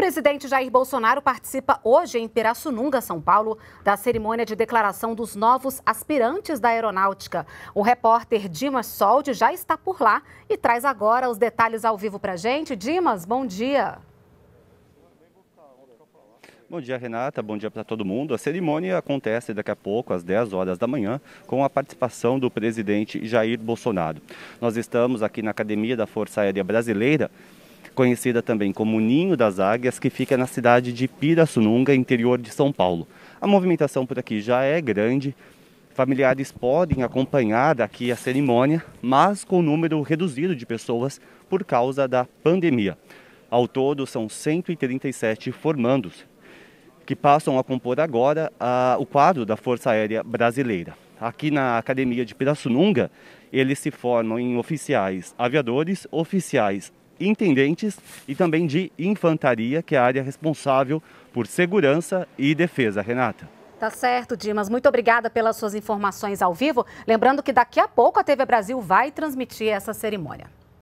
presidente Jair Bolsonaro participa hoje em Pirassununga, São Paulo, da cerimônia de declaração dos novos aspirantes da aeronáutica. O repórter Dimas Soldi já está por lá e traz agora os detalhes ao vivo para a gente. Dimas, bom dia. Bom dia, Renata. Bom dia para todo mundo. A cerimônia acontece daqui a pouco, às 10 horas da manhã, com a participação do presidente Jair Bolsonaro. Nós estamos aqui na Academia da Força Aérea Brasileira conhecida também como Ninho das Águias, que fica na cidade de Pirassununga, interior de São Paulo. A movimentação por aqui já é grande, familiares podem acompanhar aqui a cerimônia, mas com um número reduzido de pessoas por causa da pandemia. Ao todo, são 137 formandos que passam a compor agora a, o quadro da Força Aérea Brasileira. Aqui na Academia de Pirassununga, eles se formam em oficiais aviadores, oficiais intendentes e também de infantaria, que é a área responsável por segurança e defesa. Renata. Tá certo, Dimas. Muito obrigada pelas suas informações ao vivo. Lembrando que daqui a pouco a TV Brasil vai transmitir essa cerimônia.